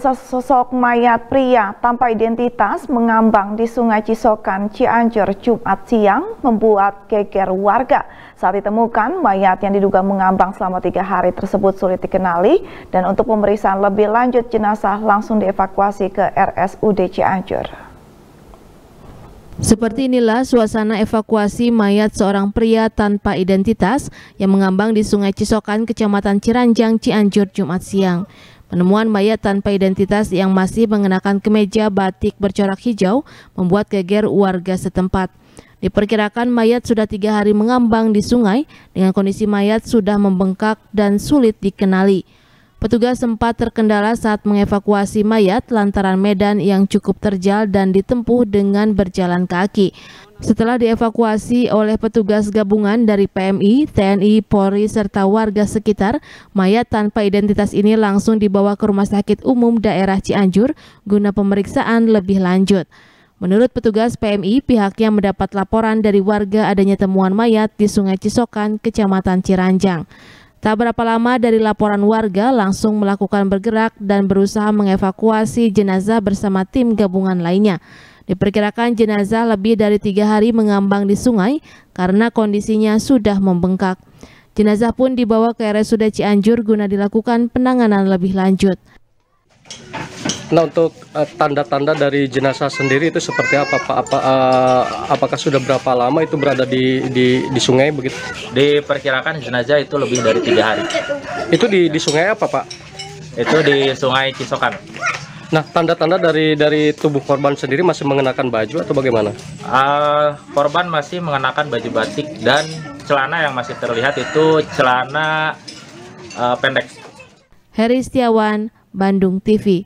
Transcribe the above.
sosok mayat pria tanpa identitas mengambang di Sungai Cisokan, Cianjur, Jumat siang membuat geger warga. Saat ditemukan, mayat yang diduga mengambang selama tiga hari tersebut sulit dikenali dan untuk pemeriksaan lebih lanjut jenazah langsung dievakuasi ke RSUD Cianjur. Seperti inilah suasana evakuasi mayat seorang pria tanpa identitas yang mengambang di Sungai Cisokan, Kecamatan Ciranjang, Cianjur, Jumat siang. Penemuan mayat tanpa identitas yang masih mengenakan kemeja batik bercorak hijau membuat geger warga setempat. Diperkirakan mayat sudah tiga hari mengambang di sungai dengan kondisi mayat sudah membengkak dan sulit dikenali. Petugas sempat terkendala saat mengevakuasi mayat lantaran medan yang cukup terjal dan ditempuh dengan berjalan kaki. Setelah dievakuasi oleh petugas gabungan dari PMI, TNI, Polri, serta warga sekitar, mayat tanpa identitas ini langsung dibawa ke Rumah Sakit Umum Daerah Cianjur guna pemeriksaan lebih lanjut. Menurut petugas PMI, pihaknya mendapat laporan dari warga adanya temuan mayat di Sungai Cisokan, Kecamatan Ciranjang. Tak berapa lama dari laporan warga langsung melakukan bergerak dan berusaha mengevakuasi jenazah bersama tim gabungan lainnya. Diperkirakan jenazah lebih dari tiga hari mengambang di sungai karena kondisinya sudah membengkak. Jenazah pun dibawa ke RSUD Cianjur guna dilakukan penanganan lebih lanjut. Nah untuk eh, tanda-tanda uh, dari jenazah sendiri itu seperti apa Pak? Apa, uh, apakah sudah berapa lama itu berada di, di, di sungai begitu? Diperkirakan jenazah itu lebih dari tiga hari. Itu di, di sungai apa Pak? Itu di sungai Cisokan. Nah tanda-tanda dari dari tubuh korban sendiri masih mengenakan baju atau bagaimana? Uh, korban masih mengenakan baju batik dan celana yang masih terlihat itu celana uh, pendek. Heri Setiawan, Bandung TV.